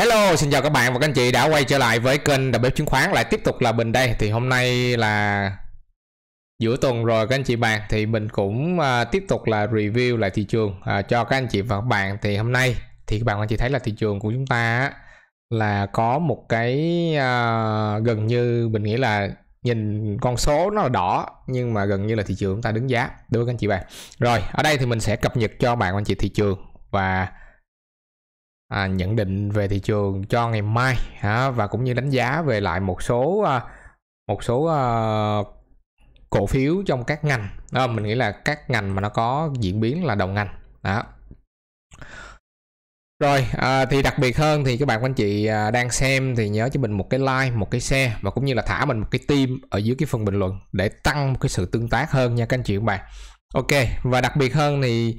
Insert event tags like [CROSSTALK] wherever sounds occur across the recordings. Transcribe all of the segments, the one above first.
Hello, xin chào các bạn và các anh chị đã quay trở lại với kênh đầu bếp chứng khoán lại tiếp tục là Bình đây thì hôm nay là giữa tuần rồi các anh chị bạn thì mình cũng uh, tiếp tục là review lại thị trường uh, cho các anh chị và các bạn thì hôm nay thì các bạn và anh chị thấy là thị trường của chúng ta là có một cái uh, gần như mình nghĩ là nhìn con số nó là đỏ nhưng mà gần như là thị trường chúng ta đứng giá đối với các anh chị bạn rồi ở đây thì mình sẽ cập nhật cho bạn và anh chị thị trường và à, nhận định về thị trường cho ngày mai à, và cũng như đánh giá về lại một số à, một số à, cổ phiếu trong các ngành à, mình nghĩ là các ngành mà nó có diễn biến là đồng ngành đó rồi à, thì đặc biệt hơn thì các bạn anh chị à, đang xem thì nhớ cho mình một cái like một cái share và cũng như là thả mình một cái tim ở dưới cái phần bình luận để tăng cái sự tương tác hơn nha các anh chị các bạn ok và đặc biệt hơn thì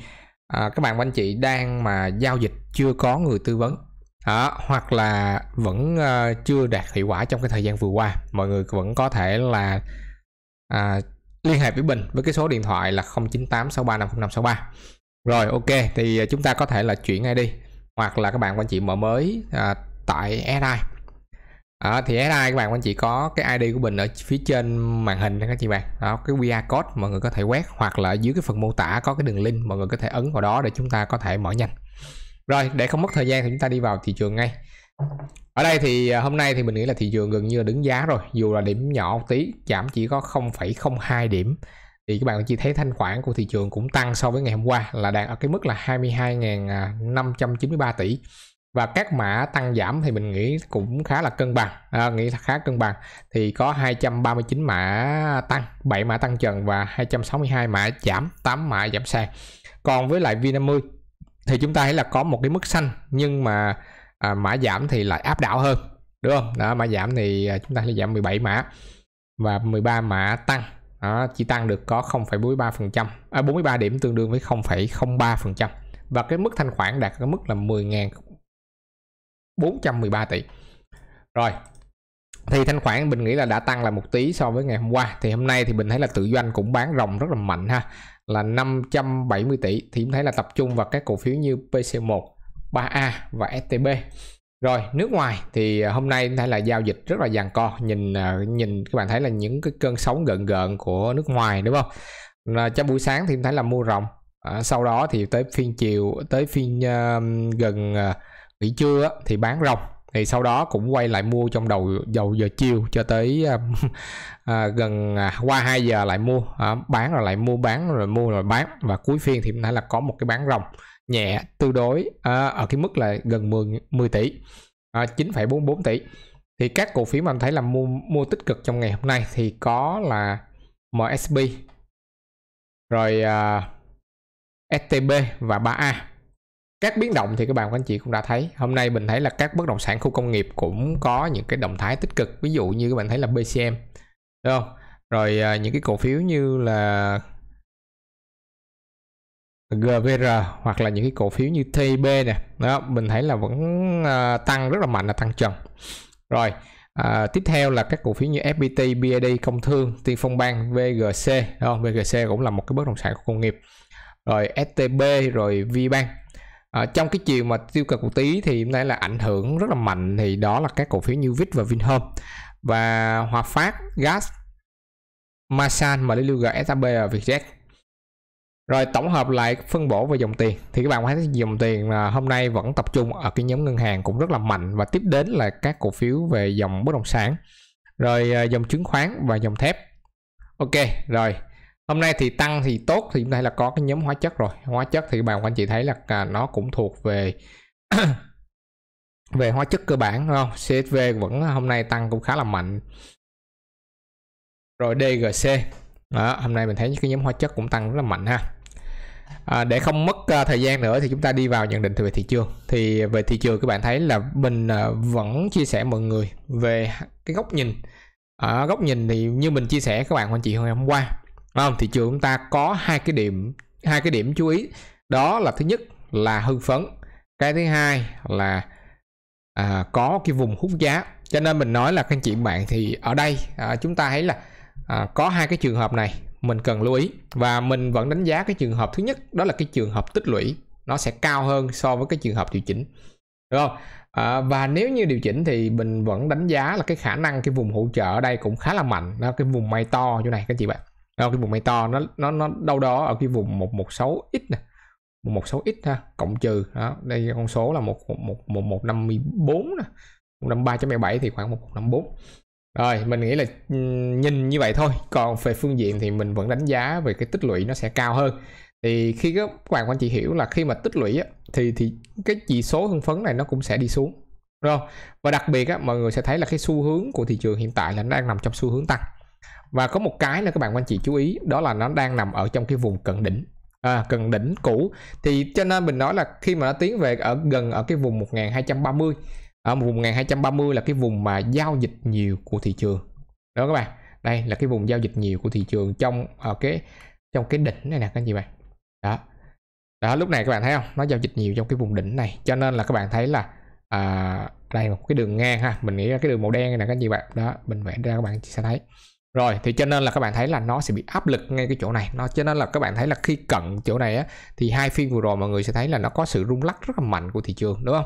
à, các bạn anh chị đang mà giao dịch chưa có người tư vấn à, hoặc là vẫn uh, chưa đạt hiệu quả trong cái thời gian vừa qua mọi người vẫn có thể là à, liên hệ với Bình với cái số điện thoại là 0986350563 rồi ok thì ờ, chúng ta có thể là chuyển ngay đi hoặc là các bạn anh chị mở mới à, tại SI à, thì SI các bạn anh chị có cái ID của mình ở phía trên màn hình các chị bạn đó cái QR code mọi người có thể quét hoặc là dưới cái phần mô tả có cái đường link mọi người có thể ấn vào đó để chúng ta có thể mở nhanh rồi để không mất thời gian thì chúng ta đi vào thị trường ngay ở đây thì à, hôm nay thì mình nghĩ là thị trường gần như là đứng giá rồi dù là điểm nhỏ một tí giảm chỉ có 0,02 điểm thì các bạn chỉ thấy thanh khoản của thị trường cũng tăng so với ngày hôm qua là đang ở cái mức là 22.593 à, tỷ và các mã tăng giảm thì mình nghĩ cũng khá là cân bằng à, nghĩ khá cân bằng thì có 239 mã tăng 7 mã tăng trần và 262 mã giảm 8 mã giảm sàn còn với lại V50 thì chúng ta thấy là có một cái mức xanh nhưng mà à, mã giảm thì lại áp đảo hơn đúng không đó mã giảm thì à, chúng ta sẽ giảm 17 mã và 13 mã tăng đó, chỉ tăng được có 0,43 phần trăm à, 43 điểm tương đương với 0,03 phần trăm và cái mức thanh khoản đạt cái mức là 10.000 413 tỷ rồi thì thanh khoản mình nghĩ là đã tăng là một tí so với ngày hôm qua thì hôm nay thì mình thấy là tự doanh cũng bán rồng rất là mạnh ha là 570 tỷ thì mình thấy là tập trung vào các cổ phiếu như PC1 3A và STB rồi nước ngoài thì à, hôm nay thấy là giao dịch rất là dàn co nhìn à, nhìn các bạn thấy là những cái cơn sóng gợn gợn của nước ngoài đúng không trong buổi sáng thì thấy là mua rồng. à, sau đó thì tới phiên chiều tới phiên uh, gần uh, nghỉ trưa thì bán rồng thì sau đó cũng quay lại mua trong đầu dầu giờ chiều cho tới à, [LAUGHS] à gần à, qua 2 giờ lại mua à, bán rồi lại mua bán rồi mua rồi bán và cuối phiên thì nãy là có một cái bán rồng nhẹ tương đối à, ở cái mức là gần 10 10 tỷ à, 9,44 tỷ thì các cổ phiếu mà mình thấy là mua mua tích cực trong ngày hôm nay thì có là MSB rồi à, STB và 3A các biến động thì các bạn các anh chị cũng đã thấy hôm nay mình thấy là các bất động sản khu công nghiệp cũng có những cái động thái tích cực ví dụ như các bạn thấy là BCM đúng không rồi à, những cái cổ phiếu như là GVR hoặc là những cái cổ phiếu như TB nè đó mình thấy là vẫn à, tăng rất là mạnh là tăng trần rồi à, tiếp theo là các cổ phiếu như FPT, BID, Công Thương, Tiên Phong Bank, VGC, đó, VGC cũng là một cái bất động sản của công nghiệp rồi STB rồi VBank à, trong cái chiều mà tiêu cực một tí thì hôm nay là ảnh hưởng rất là mạnh thì đó là các cổ phiếu như Vip và Vinhome và Hòa Phát, Gas, Masan, MLG, SAB và Vietjet rồi tổng hợp lại phân bổ về dòng tiền thì các bạn thấy dòng tiền hôm nay vẫn tập trung ở cái nhóm ngân hàng cũng rất là mạnh và tiếp đến là các cổ phiếu về dòng bất động sản rồi ờ, dòng chứng khoán và dòng thép ok rồi hôm nay thì tăng thì tốt thì hôm nay là có cái nhóm hóa chất rồi hóa chất thì bạn anh chị thấy là nó cũng thuộc về [COUGHS] về hóa chất cơ bản đúng không CSV vẫn hôm nay tăng cũng khá là mạnh rồi DGC đó, hôm nay mình thấy cái nhóm hóa chất cũng tăng rất là mạnh ha à, để không mất uh, thời gian nữa thì chúng ta đi vào nhận định về thị trường thì về thị trường các bạn thấy là mình uh, vẫn chia sẻ mọi người về cái góc nhìn ở à, góc nhìn thì như mình chia sẻ các bạn anh chị hôm qua không thị trường chúng ta có hai cái điểm hai cái điểm chú ý đó là thứ nhất là hưng phấn cái thứ hai là à, có cái vùng hút giá cho nên mình nói là các anh chị bạn thì ở đây à, chúng ta thấy là à, có hai cái trường hợp này mình cần lưu ý và mình vẫn đánh giá cái trường hợp thứ nhất đó là cái trường hợp tích lũy nó sẽ cao hơn so với cái trường hợp điều chỉnh đúng không à, và nếu như điều chỉnh thì mình vẫn đánh giá là cái khả năng cái vùng hỗ trợ ở đây cũng khá là mạnh nó cái vùng may to chỗ này các chị bạn ở ờ, cái vùng này to nó nó nó đâu đó ở cái vùng 116 x nè 116 x ha cộng trừ đó đây con số là một một một một năm mươi bốn nè một năm ba chấm bảy thì khoảng một năm bốn rồi mình nghĩ là nhìn như vậy thôi còn về phương diện thì mình vẫn đánh giá về cái tích lũy nó sẽ cao hơn thì khi các bạn quan chị hiểu là khi mà tích lũy á, thì thì cái chỉ số hưng phấn này nó cũng sẽ đi xuống rồi và đặc biệt á, mọi người sẽ thấy là cái xu hướng của thị trường hiện tại là nó đang nằm trong xu hướng tăng và có một cái là các bạn anh chị chú ý đó là nó đang nằm ở trong cái vùng cận đỉnh à, cận đỉnh cũ thì cho nên mình nói là khi mà nó tiến về ở gần ở cái vùng 1230 ở vùng 1230 là cái vùng mà giao dịch nhiều của thị trường đó các bạn đây là cái vùng giao dịch nhiều của thị trường trong ở à, cái trong cái đỉnh này nè các anh chị bạn đó đó lúc này các bạn thấy không nó giao dịch nhiều trong cái vùng đỉnh này cho nên là các bạn thấy là à, đây là một cái đường ngang ha mình nghĩ là cái đường màu đen này nè các anh chị bạn đó mình vẽ ra các bạn sẽ thấy rồi thì cho nên là các bạn thấy là nó sẽ bị áp lực ngay cái chỗ này nó cho nên là các bạn thấy là khi cận chỗ này á thì hai phiên vừa rồi mọi người sẽ thấy là nó có sự rung lắc rất là mạnh của thị trường đúng không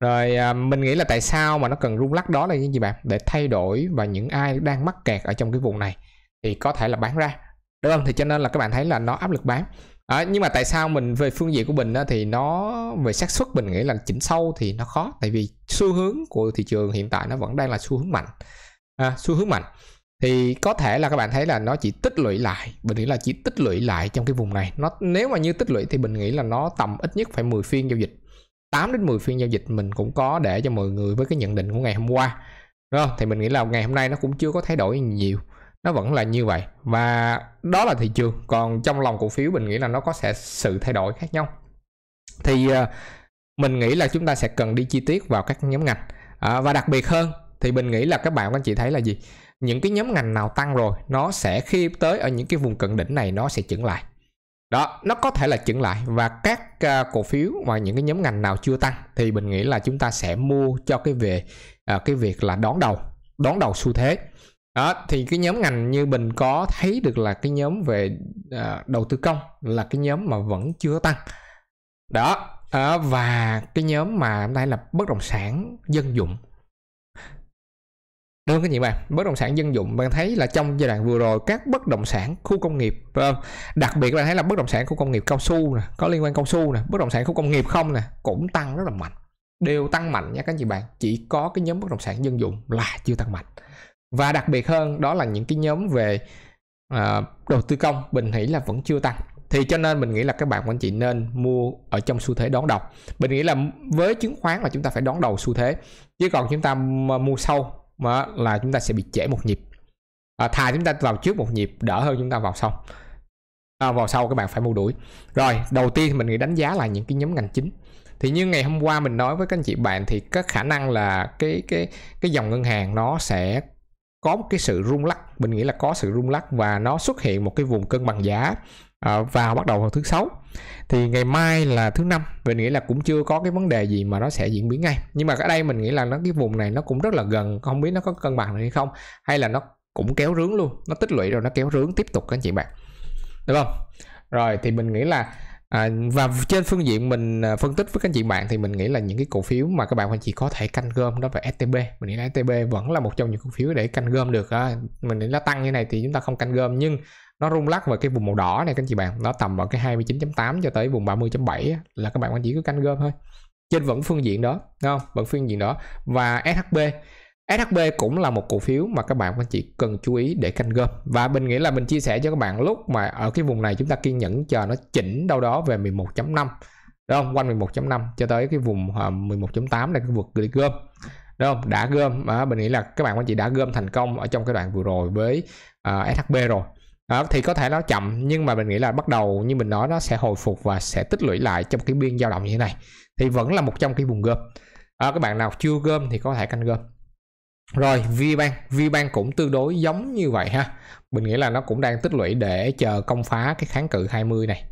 rồi à, mình nghĩ là tại sao mà nó cần rung lắc đó là những gì bạn để thay đổi và những ai đang mắc kẹt ở trong cái vùng này thì có thể là bán ra đúng không thì cho nên là các bạn thấy là nó áp lực bán à, nhưng mà tại sao mình về phương diện của mình á, thì nó về xác suất mình nghĩ là chỉnh sâu thì nó khó tại vì xu hướng của thị trường hiện tại nó vẫn đang là xu hướng mạnh à, xu hướng mạnh thì có thể là các bạn thấy là nó chỉ tích lũy lại mình nghĩ là chỉ tích lũy lại trong cái vùng này nó nếu mà như tích lũy thì mình nghĩ là nó tầm ít nhất phải 10 phiên giao dịch 8 đến 10 phiên giao dịch mình cũng có để cho mọi người với cái nhận định của ngày hôm qua đúng không thì mình nghĩ là ngày hôm nay nó cũng chưa có thay đổi nhiều nó vẫn là như vậy và đó là thị trường còn trong lòng cổ phiếu mình nghĩ là nó có sẽ sự thay đổi khác nhau thì ờ, mình nghĩ là chúng ta sẽ cần đi chi tiết vào các nhóm ngành à, và đặc biệt hơn thì mình nghĩ là các bạn các anh chị thấy là gì những cái nhóm ngành nào tăng rồi nó sẽ khi tới ở những cái vùng cận đỉnh này nó sẽ chững lại đó nó có thể là chững lại và các uh, cổ phiếu và những cái nhóm ngành nào chưa tăng thì mình nghĩ là chúng ta sẽ mua cho cái về uh, cái việc là đón đầu đón đầu xu thế đó thì cái nhóm ngành như mình có thấy được là cái nhóm về uh, đầu tư công là cái nhóm mà vẫn chưa tăng đó uh, và cái nhóm mà hôm nay là bất động sản dân dụng Đúng không các chị bạn? Bất động sản dân dụng bạn thấy là trong giai đoạn vừa rồi các bất động sản khu công nghiệp đặc biệt là thấy là bất động sản khu công nghiệp cao su nè, có liên quan cao su nè, bất động sản khu công nghiệp không nè cũng tăng rất là mạnh. Đều tăng mạnh nha các chị bạn, chỉ có cái nhóm bất động sản dân dụng là chưa tăng mạnh. Và đặc biệt hơn đó là những cái nhóm về uh, đầu tư công bình nghĩ là vẫn chưa tăng thì cho nên mình nghĩ là các bạn anh chị nên mua ở trong xu thế đón đầu mình nghĩ là với chứng khoán là chúng ta phải đón đầu xu thế chứ còn chúng ta mua sâu đó, là chúng ta sẽ bị trễ một nhịp à, thà chúng ta vào trước một nhịp đỡ hơn chúng ta vào sau à, vào sau các bạn phải mua đuổi rồi đầu tiên thì mình nghĩ đánh giá là những cái nhóm ngành chính thì như ngày hôm qua mình nói với các anh chị bạn thì có khả năng là cái cái cái dòng ngân hàng nó sẽ có một cái sự rung lắc mình nghĩ là có sự rung lắc và nó xuất hiện một cái vùng cân bằng giá à, vào bắt đầu vào thứ sáu thì ngày mai là thứ năm mình nghĩ là cũng chưa có cái vấn đề gì mà nó sẽ diễn biến ngay nhưng mà ở đây mình nghĩ là nó cái vùng này nó cũng rất là gần không biết nó có cân bằng hay không hay là nó cũng kéo rướng luôn nó tích lũy rồi nó kéo rướng tiếp tục các anh chị bạn được không rồi thì mình nghĩ là À, và trên phương diện mình à, phân tích với các anh chị bạn thì mình nghĩ là những cái cổ phiếu mà các bạn anh chị có thể canh gom đó là STB mình nghĩ là STB vẫn là một trong những cổ phiếu để canh gom được đó. À, mình nghĩ là tăng như này thì chúng ta không canh gom nhưng nó rung lắc vào cái vùng màu đỏ này các anh chị bạn nó tầm vào cái 29.8 cho tới vùng 30.7 là các bạn anh chị cứ canh gom thôi trên vẫn phương diện đó đúng không vẫn phương diện đó và SHB SHB cũng là một cổ phiếu mà các bạn anh chị cần chú ý để canh gom và mình nghĩ là mình chia sẻ cho các bạn lúc mà ở cái vùng này chúng ta kiên nhẫn chờ nó chỉnh đâu đó về 11.5 đúng không quanh 11.5 cho tới cái vùng 11.8 ờ, là cái vực để gom đúng không đã gom mà mình nghĩ là các bạn anh chị đã gom thành công ở trong cái đoạn vừa rồi với uh, ờ, SHB rồi đó, thì có thể nó chậm nhưng mà mình nghĩ là bắt đầu như mình nói nó sẽ hồi phục và sẽ tích lũy lại trong cái biên dao động như thế này thì vẫn là một trong cái vùng gom à, các bạn nào chưa gom thì có thể canh gom rồi VBank VBank cũng tương đối giống như vậy ha mình nghĩ là nó cũng đang tích lũy để chờ công phá cái kháng cự 20 này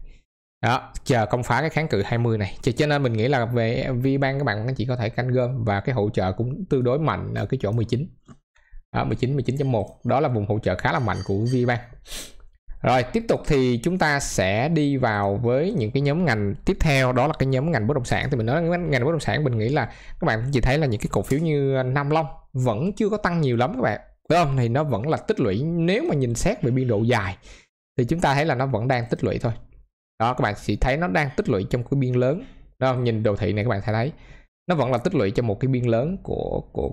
đó chờ công phá cái kháng cự 20 này cho nên mình nghĩ là về VBank các bạn chỉ có thể canh gom và cái hỗ trợ cũng tương đối mạnh ở cái chỗ 19 ở 19 19.1 đó là vùng hỗ trợ khá là mạnh của VBank rồi tiếp tục thì chúng ta sẽ đi vào với những cái nhóm ngành tiếp theo đó là cái nhóm ngành bất động sản thì mình nói ngành bất động sản mình nghĩ là các bạn chỉ thấy là những cái cổ phiếu như Nam Long vẫn chưa có tăng nhiều lắm các bạn đúng không thì nó vẫn là tích lũy nếu mà nhìn xét về biên độ dài thì chúng ta thấy là nó vẫn đang tích lũy thôi đó các bạn chỉ thấy nó đang tích lũy trong cái biên lớn đó nhìn đồ thị này các bạn sẽ thấy nó vẫn là tích lũy cho một cái biên lớn của của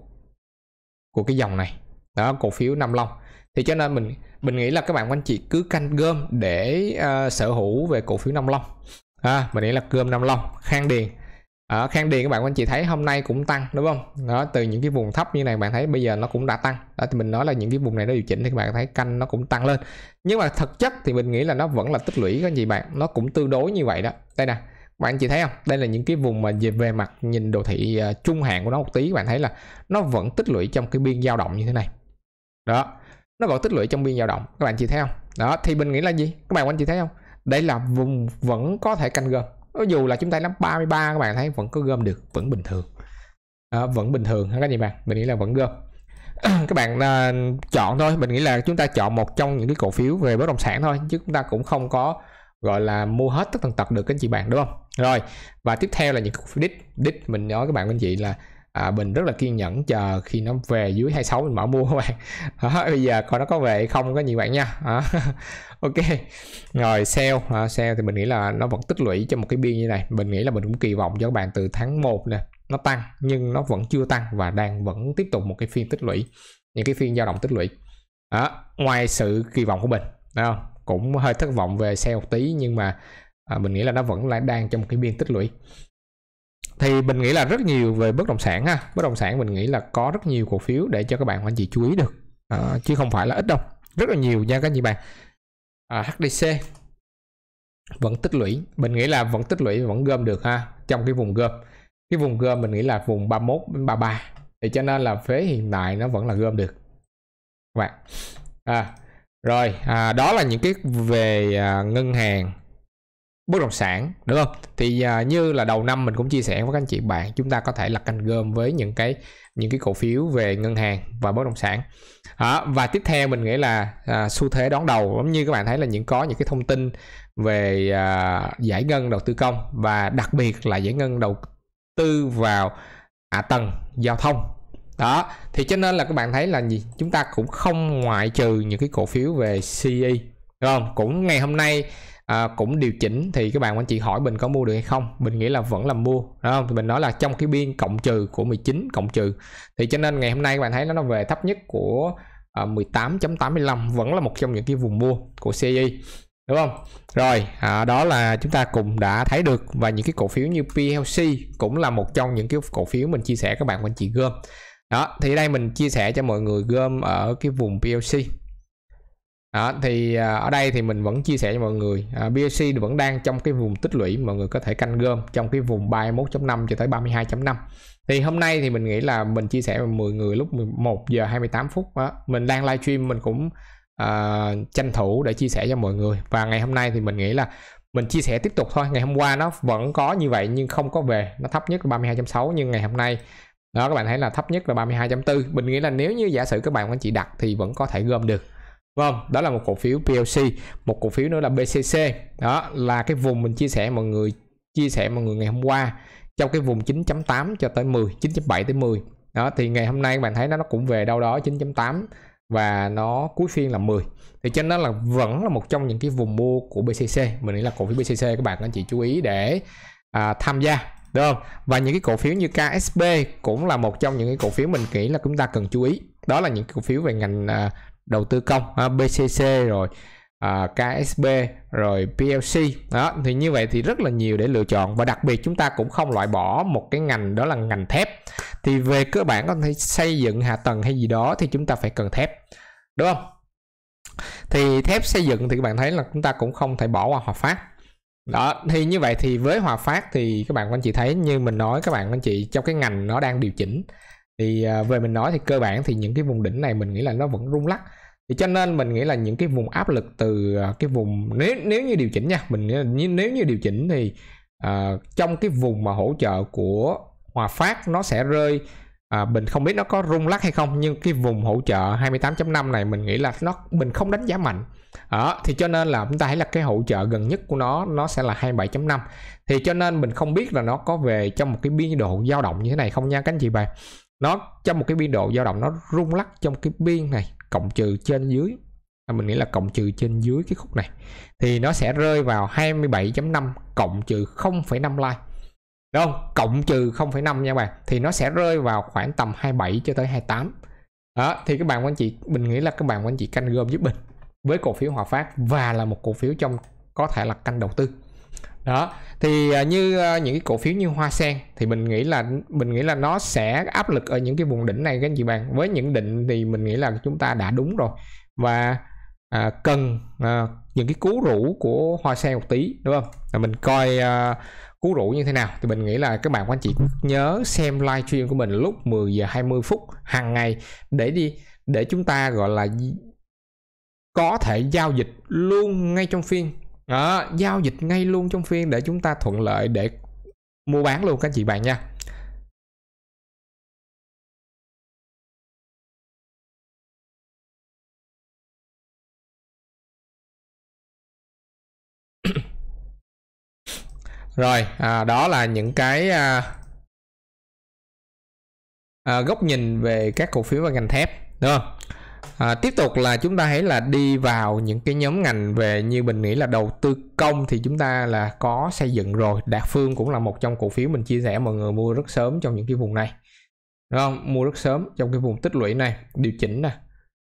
của cái dòng này đó cổ phiếu Nam Long thì cho nên mình mình nghĩ là các bạn anh chị cứ canh gom để uh, sở hữu về cổ phiếu Nam Long à, mình nghĩ là gom Nam Long Khang Điền ở à, Khang Điền các bạn anh chị thấy hôm nay cũng tăng đúng không đó từ những cái vùng thấp như này bạn thấy bây giờ nó cũng đã tăng đó thì mình nói là những cái vùng này nó điều chỉnh thì các bạn thấy canh nó cũng tăng lên nhưng mà thực chất thì mình nghĩ là nó vẫn là tích lũy cái gì bạn nó cũng tương đối như vậy đó đây nè bạn chị thấy không đây là những cái vùng mà về về mặt nhìn đồ thị uh, hạn của nó một tí bạn thấy là nó vẫn tích lũy trong cái biên dao động như thế này đó nó gọi tích lũy trong biên dao động các bạn chị thấy không đó thì mình nghĩ là gì các bạn anh chị thấy không đây là vùng vẫn có thể canh gom dù là chúng ta nắm 33 các bạn thấy vẫn có gom được vẫn bình thường à, vẫn bình thường các gì bạn mình nghĩ là vẫn gom [CLEARS THROAT] các bạn à, chọn thôi mình nghĩ là chúng ta chọn một trong những cái cổ phiếu về bất động sản thôi chứ chúng ta cũng không có gọi là mua hết tất tần tật được các anh chị bạn đúng không rồi và tiếp theo là những cổ phiếu đít đít mình nói các bạn anh chị là à, bình rất là kiên nhẫn chờ khi nó về dưới 26 mình mở mua các bạn [LAUGHS] đó, bây giờ coi nó có về không có nhiều bạn nha đó. [LAUGHS] ok rồi sale à, sale thì mình nghĩ là nó vẫn tích lũy cho một cái biên như này mình nghĩ là mình cũng kỳ vọng cho các bạn từ tháng 1 nè nó tăng nhưng nó vẫn chưa tăng và đang vẫn tiếp tục một cái phiên tích lũy những cái phiên dao động tích lũy đó. ngoài sự kỳ vọng của mình không? cũng hơi thất vọng về sale một tí nhưng mà à, mình nghĩ là nó vẫn là đang trong một cái biên tích lũy thì mình nghĩ là rất nhiều về bất động sản ha bất động sản mình nghĩ là có rất nhiều cổ phiếu để cho các bạn anh chị chú ý được à, chứ không phải là ít đâu rất là nhiều nha các anh chị bạn à, HDC vẫn tích lũy mình nghĩ là vẫn tích lũy vẫn gom được ha trong cái vùng gom cái vùng gom mình nghĩ là vùng 31 đến 33 thì cho nên là phế hiện tại nó vẫn là gom được các bạn à, rồi à, đó là những cái về à, ngân hàng bất động sản đúng không thì à, như là đầu năm mình cũng chia sẻ với các anh chị bạn chúng ta có thể là canh gom với những cái những cái cổ phiếu về ngân hàng và bất động sản à, và tiếp theo mình nghĩ là à, xu thế đón đầu giống như các bạn thấy là những có những cái thông tin về à, giải ngân đầu tư công và đặc biệt là giải ngân đầu tư vào hạ à tầng giao thông đó thì cho nên là các bạn thấy là gì chúng ta cũng không ngoại trừ những cái cổ phiếu về CE đúng không cũng ngày hôm nay à, cũng điều chỉnh thì các bạn anh chị hỏi mình có mua được hay không mình nghĩ là vẫn là mua đúng không thì mình nói là trong cái biên cộng trừ của 19 cộng trừ thì cho nên ngày hôm nay các bạn thấy nó về thấp nhất của à, 18.85 vẫn là một trong những cái vùng mua của CI đúng không rồi à, đó là chúng ta cùng đã thấy được và những cái cổ phiếu như PLC cũng là một trong những cái cổ phiếu mình chia sẻ các bạn anh chị gom đó thì đây mình chia sẻ cho mọi người gom ở cái vùng PLC đó, thì à, ở đây thì mình vẫn chia sẻ cho mọi người à, BSC vẫn đang trong cái vùng tích lũy mọi người có thể canh gom trong cái vùng 31.5 cho tới 32.5 thì hôm nay thì mình nghĩ là mình chia sẻ với mọi người lúc 11 giờ 28 phút đó. mình đang live stream mình cũng uh, tranh thủ để chia sẻ cho mọi người và ngày hôm nay thì mình nghĩ là mình chia sẻ tiếp tục thôi ngày hôm qua nó vẫn có như vậy nhưng không có về nó thấp nhất là 32.6 nhưng ngày hôm nay đó các bạn thấy là thấp nhất là 32.4 mình nghĩ là nếu như giả sử các bạn anh chị đặt thì vẫn có thể gom được Vâng, đó là một cổ phiếu PLC, một cổ phiếu nữa là BCC. Đó là cái vùng mình chia sẻ mọi người chia sẻ mọi người ngày hôm qua trong cái vùng 9.8 cho tới 10, 9.7 tới 10. Đó thì ngày hôm nay bạn thấy nó nó cũng về đâu đó 9.8 và nó cuối phiên là 10. Thì cho nên nó là vẫn là một trong những cái vùng mua của BCC. Mình nghĩ là cổ phiếu BCC các bạn anh chị chú ý để à, tham gia được không? Và những cái cổ phiếu như KSB cũng là một trong những cái cổ phiếu mình nghĩ là chúng ta cần chú ý. Đó là những cổ phiếu về ngành à, đầu tư công à, BCC rồi à, KSB rồi PLC đó thì như vậy thì rất là nhiều để lựa chọn và đặc biệt chúng ta cũng không loại bỏ một cái ngành đó là ngành thép thì về cơ bản có thể xây dựng hạ tầng hay gì đó thì chúng ta phải cần thép đúng không thì thép xây dựng thì các bạn thấy là chúng ta cũng không thể bỏ qua hòa phát đó thì như vậy thì với hòa phát thì các bạn anh chị thấy như mình nói các bạn anh chị trong cái ngành nó đang điều chỉnh thì à, về mình nói thì cơ bản thì những cái vùng đỉnh này mình nghĩ là nó vẫn rung lắc thì cho nên mình nghĩ là những cái vùng áp lực từ à, cái vùng nếu nếu như điều chỉnh nha mình nghĩ là nếu như điều chỉnh thì à, trong cái vùng mà hỗ trợ của Hòa Phát nó sẽ rơi à, mình không biết nó có rung lắc hay không nhưng cái vùng hỗ trợ 28.5 này mình nghĩ là nó mình không đánh giá mạnh à, thì cho nên là chúng ta thấy là cái hỗ trợ gần nhất của nó nó sẽ là 27.5 thì cho nên mình không biết là nó có về trong một cái biên độ dao động như thế này không nha các anh chị bạn nó trong một cái biên độ dao động nó rung lắc trong cái biên này cộng trừ trên dưới à, mình nghĩ là cộng trừ trên dưới cái khúc này thì nó sẽ rơi vào 27.5 cộng trừ 0.5 like đúng không cộng trừ 0.5 nha bạn thì nó sẽ rơi vào khoảng tầm 27 cho tới 28 đó thì các bạn anh chị mình nghĩ là các bạn anh chị canh gom giúp mình với cổ phiếu Hòa Phát và là một cổ phiếu trong có thể là canh đầu tư đó thì à, như à, những cái cổ phiếu như hoa sen thì mình nghĩ là mình nghĩ là nó sẽ áp lực ở những cái vùng đỉnh này các anh chị bạn với những định thì mình nghĩ là chúng ta đã đúng rồi và à, cần à, những cái cú rủ của hoa sen một tí đúng không là mình coi à, cú rủ như thế nào thì mình nghĩ là các bạn anh chị nhớ xem live stream của mình lúc 10 giờ 20 phút hàng ngày để đi để chúng ta gọi là có thể giao dịch luôn ngay trong phiên đó giao dịch ngay luôn trong phiên để chúng ta thuận lợi để mua bán luôn các chị bạn nha [COUGHS] rồi à, đó là những cái à, à, góc nhìn về các cổ phiếu và ngành thép đúng không à, tiếp tục là chúng ta hãy là đi vào những cái nhóm ngành về như mình nghĩ là đầu tư công thì chúng ta là có xây dựng rồi đạt phương cũng là một trong cổ phiếu mình chia sẻ mọi người mua rất sớm trong những cái vùng này đúng không mua rất sớm trong cái vùng tích lũy này điều chỉnh nè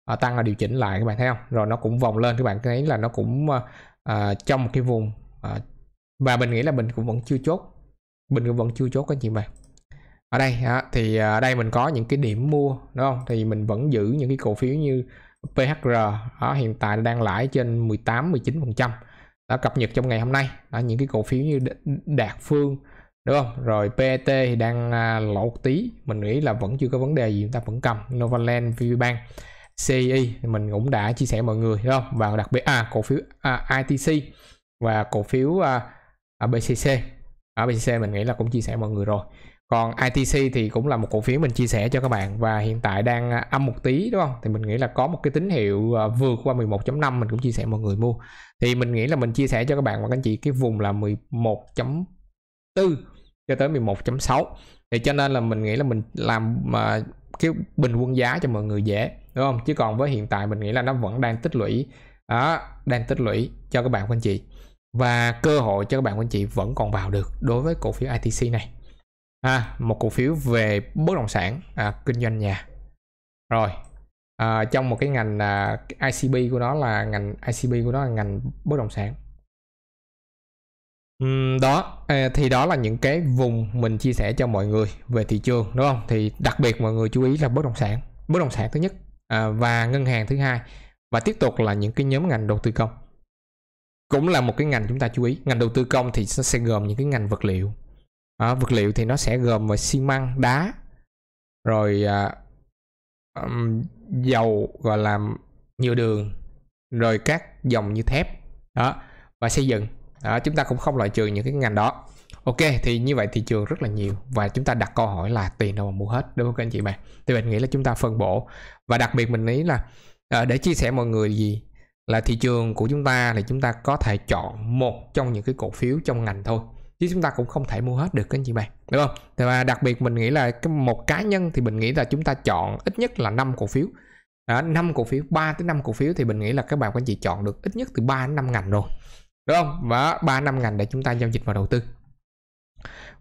à, tăng là điều chỉnh lại các bạn thấy không rồi nó cũng vòng lên các bạn thấy là nó cũng à, à trong một cái vùng à, và mình nghĩ là mình cũng vẫn chưa chốt mình cũng vẫn chưa chốt các chị bạn ở đây thì à, ở đây mình có những cái điểm mua đúng không thì mình vẫn giữ những cái cổ phiếu như PHR đó, hiện tại đang lãi trên 18 19 phần trăm đã cập nhật trong ngày hôm nay đó, những cái cổ phiếu như Đạt Phương đúng không rồi PET thì đang à, lỗ tí mình nghĩ là vẫn chưa có vấn đề gì chúng ta vẫn cầm Novaland VBank CE mình cũng đã chia sẻ mọi người đúng không và đặc biệt à cổ phiếu à, ITC và cổ phiếu à, à BCC RBC mình nghĩ là cũng chia sẻ mọi người rồi còn ITC thì cũng là một cổ phiếu mình chia sẻ cho các bạn và hiện tại đang à, âm một tí đúng không thì mình nghĩ là có một cái tín hiệu à, vượt qua 11.5 mình cũng chia sẻ mọi người mua thì mình nghĩ là mình chia sẻ cho các bạn và các anh chị cái vùng là 11.4 cho tới 11.6 thì cho nên là mình nghĩ là mình làm mà cái bình quân giá cho mọi người dễ đúng không chứ còn với hiện tại mình nghĩ là nó vẫn đang tích lũy đó, đang tích lũy cho các bạn các anh chị và cơ hội cho các bạn anh chị vẫn còn vào được đối với cổ phiếu ITC này à, một cổ phiếu về bất động sản à, kinh doanh nhà rồi à, trong một cái ngành à, ICB của nó là ngành ICB của nó là ngành bất động sản uhm, đó à, thì đó là những cái vùng mình chia sẻ cho mọi người về thị trường đúng không thì đặc biệt mọi người chú ý là bất động sản bất động sản thứ nhất à, và ngân hàng thứ hai và tiếp tục là những cái nhóm ngành đầu tư công cũng là một cái ngành chúng ta chú ý ngành đầu tư công thì sẽ gồm những cái ngành vật liệu à, vật liệu thì nó sẽ gồm về xi măng đá rồi à, um, dầu gọi là nhựa đường rồi các dòng như thép đó và xây dựng đó, chúng ta cũng không loại trừ những cái ngành đó ok thì như vậy thị trường rất là nhiều và chúng ta đặt câu hỏi là tiền đâu mà mua hết đúng không các anh chị bạn thì mình nghĩ là chúng ta phân bổ và đặc biệt mình nghĩ là à, để chia sẻ mọi người gì là thị trường của chúng ta thì chúng ta có thể chọn một trong những cái cổ phiếu trong ngành thôi chứ chúng ta cũng không thể mua hết được các anh chị bạn đúng không thì mà đặc biệt mình nghĩ là một cá nhân thì mình nghĩ là chúng ta chọn ít nhất là 5 cổ phiếu đó, 5 cổ phiếu 3 tới 5 cổ phiếu thì mình nghĩ là các bạn các anh chị chọn được ít nhất từ 3 đến 5 ngành rồi đúng không và 3 năm ngành để chúng ta giao dịch và đầu tư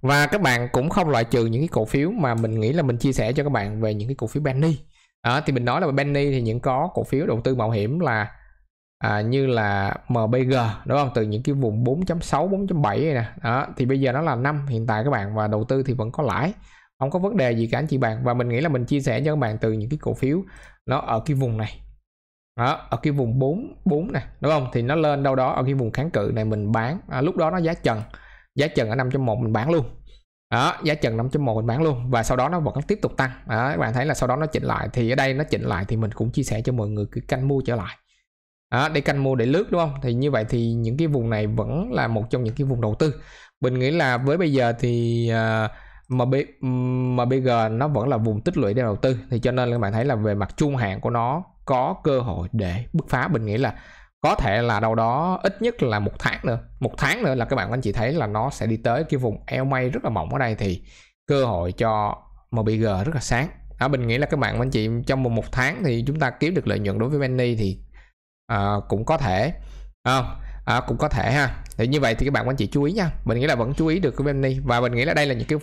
và các bạn cũng không loại trừ những cái cổ phiếu mà mình nghĩ là mình chia sẻ cho các bạn về những cái cổ phiếu Benny à, thì mình nói là Benny thì những có cổ phiếu đầu tư mạo hiểm là à, như là MBG đúng không từ những cái vùng 4.6 4.7 này nè đó thì bây giờ nó là 5 hiện tại các bạn và đầu tư thì vẫn có lãi không có vấn đề gì cả anh chị bạn và mình nghĩ là mình chia sẻ cho các bạn từ những cái cổ phiếu nó ở cái vùng này đó, ở cái vùng 44 này đúng không thì nó lên đâu đó ở cái vùng kháng cự này mình bán à, lúc đó nó giá trần giá trần ở 5.1 mình bán luôn đó giá trần 5.1 mình bán luôn và sau đó nó vẫn tiếp tục tăng đó, các bạn thấy là sau đó nó chỉnh lại thì ở đây nó chỉnh lại thì mình cũng chia sẻ cho mọi người cái canh mua trở lại đó, để canh mua để lướt đúng không thì như vậy thì những cái vùng này vẫn là một trong những cái vùng đầu tư mình nghĩ là với bây giờ thì uh, à, MB, MBG nó vẫn là vùng tích lũy để đầu tư thì cho nên các bạn thấy là về mặt trung hạn của nó có cơ hội để bứt phá mình nghĩ là có thể là đâu đó ít nhất là một tháng nữa một tháng nữa là các bạn anh chị thấy là nó sẽ đi tới cái vùng eo may rất là mỏng ở đây thì cơ hội cho MBG rất là sáng đó mình nghĩ là các bạn anh chị trong một tháng thì chúng ta kiếm được lợi nhuận đối với Benny thì à, cũng có thể không ờ, à, ờ, cũng có thể ha thì như vậy thì các bạn anh chị chú ý nha mình nghĩ là vẫn chú ý được cái bên đi và mình nghĩ là đây là những cái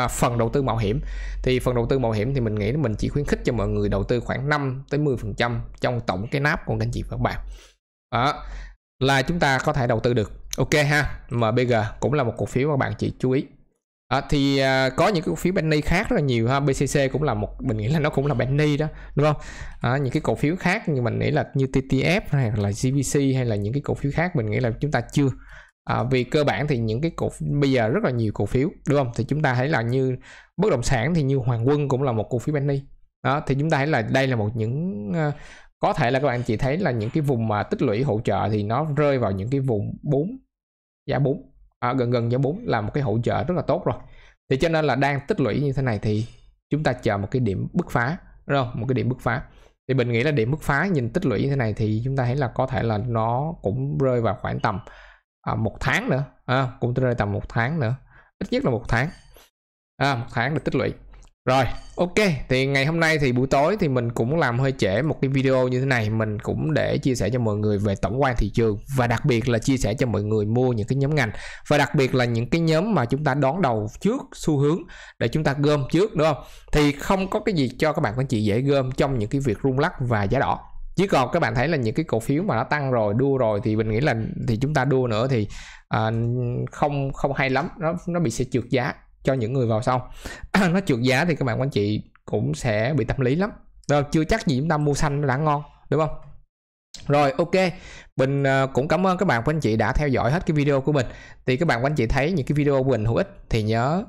à, phần đầu tư mạo hiểm thì phần đầu tư mạo hiểm thì mình nghĩ là mình chỉ khuyến khích cho mọi người đầu tư khoảng 5 tới 10 phần trăm trong tổng cái nắp của anh chị và các bạn đó là chúng ta có thể đầu tư được ok ha MBG cũng là một cổ phiếu mà bạn chị chú ý À, thì à, có những cái cổ phiếu penny khác rất là nhiều ha BCC cũng là một mình nghĩ là nó cũng là penny đó đúng không à, những cái cổ phiếu khác như mình nghĩ là như TTF hay là GVC hay là những cái cổ phiếu khác mình nghĩ là chúng ta chưa à, vì cơ bản thì những cái cổ bây giờ rất là nhiều cổ phiếu đúng không thì chúng ta thấy là như bất động sản thì như Hoàng Quân cũng là một cổ phiếu penny đó thì chúng ta thấy là đây là một những à, có thể là các bạn chỉ thấy là những cái vùng mà tích lũy hỗ trợ thì nó rơi vào những cái vùng 4 giá 4 à, gần gần giá 4 là một cái hỗ trợ rất là tốt rồi thì cho nên là đang tích lũy như thế này thì chúng ta chờ một cái điểm bứt phá đúng không một cái điểm bứt phá thì mình nghĩ là điểm bứt phá nhìn tích lũy như thế này thì chúng ta thấy là có thể là nó cũng rơi vào khoảng tầm à, một tháng nữa à, cũng rơi tầm một tháng nữa ít nhất là một tháng à, một tháng là tích lũy rồi, ok, thì ngày hôm nay thì buổi tối thì mình cũng làm hơi trễ một cái video như thế này Mình cũng để chia sẻ cho mọi người về tổng quan thị trường Và đặc biệt là chia sẻ cho mọi người mua những cái nhóm ngành Và đặc biệt là những cái nhóm mà chúng ta đón đầu trước xu hướng Để chúng ta gom trước đúng không? Thì không có cái gì cho các bạn các chị dễ gom trong những cái việc rung lắc và giá đỏ chứ còn các bạn thấy là những cái cổ phiếu mà nó tăng rồi đua rồi thì mình nghĩ là thì chúng ta đua nữa thì uh, không không hay lắm nó nó bị sẽ trượt giá cho những người vào sau [CLEARS THROAT] nó trượt giá thì các bạn quản chị cũng sẽ bị tâm lý lắm rồi chưa chắc gì chúng ta mua xanh đã ngon đúng không rồi ok mình à, cũng cảm ơn các bạn của anh chị đã theo dõi hết cái video của mình thì các bạn của anh chị thấy những cái video của mình hữu ích thì nhớ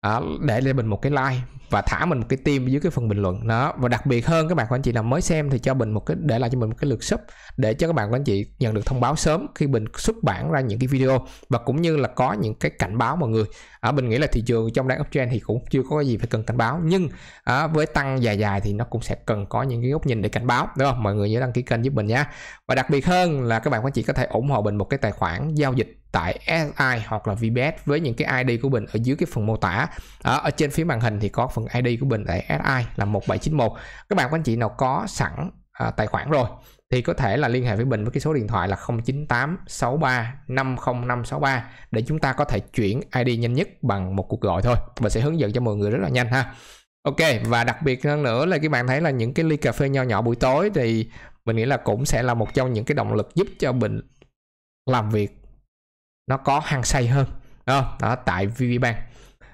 à, để lên mình một cái like và thả mình một cái tim dưới cái phần bình luận đó và đặc biệt hơn các bạn của anh chị nào mới xem thì cho mình một cái để lại cho mình một cái lượt sub để cho các bạn của anh chị nhận được thông báo sớm khi mình xuất bản ra những cái video và cũng như là có những cái cảnh báo mọi người ở à, mình nghĩ là thị trường trong đang uptrend thì cũng chưa có gì phải cần cảnh báo nhưng à, với tăng dài dài thì nó cũng sẽ cần có những cái góc nhìn để cảnh báo đúng không mọi người nhớ đăng ký kênh giúp mình nhé và đặc biệt hơn là các bạn của anh chị có thể ủng hộ mình một cái tài khoản giao dịch tại SI hoặc là VBS với những cái ID của Bình ở dưới cái phần mô tả ở, ở trên phía màn hình thì có phần ID của Bình tại SI là 1791 các bạn các anh chị nào có sẵn à, tài khoản rồi thì có thể là liên hệ với Bình với cái số điện thoại là 098 63 50563 để chúng ta có thể chuyển ID nhanh nhất bằng một cuộc gọi thôi và sẽ hướng dẫn cho mọi người rất là nhanh ha Ok và đặc biệt hơn nữa là các bạn thấy là những cái ly cà phê nho nhỏ buổi tối thì mình nghĩ là cũng sẽ là một trong những cái động lực giúp cho Bình làm việc nó có hăng say hơn đó, đó tại VPBank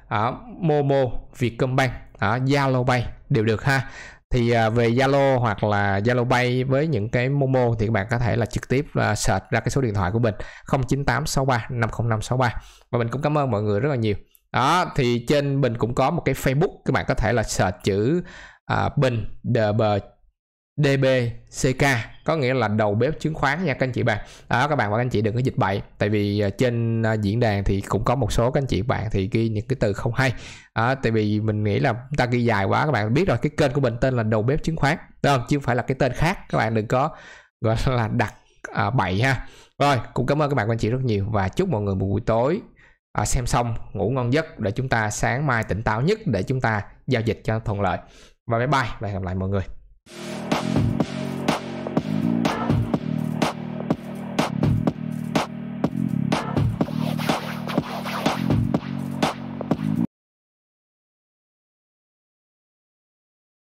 ở Momo, Vietcombank, ở Zalopay đều được ha. Thì à, về Zalo hoặc là Zalopay với những cái Momo thì các bạn có thể là trực tiếp à, search ra cái số điện thoại của mình 09863 50563. Và mình cũng cảm ơn mọi người rất là nhiều. Đó thì trên mình cũng có một cái Facebook các bạn có thể là search chữ uh, Bình The DBCK có nghĩa là đầu bếp chứng khoán nha các anh chị bạn đó các bạn và các anh chị đừng có dịch bậy tại vì à, trên à, diễn đàn thì cũng có một số các anh chị bạn thì ghi những cái từ không hay đó, tại vì mình nghĩ là ta ghi dài quá các bạn biết rồi cái kênh của mình tên là đầu bếp chứng khoán đúng không chứ không phải là cái tên khác các bạn đừng có gọi [LAUGHS] là đặt à, bậy ha rồi cũng cảm ơn các bạn và anh chị rất nhiều và chúc mọi người một buổi tối à, xem xong ngủ ngon giấc để chúng ta sáng mai tỉnh táo nhất để chúng ta giao dịch cho thuận lợi và bye bye và hẹn gặp lại mọi người out.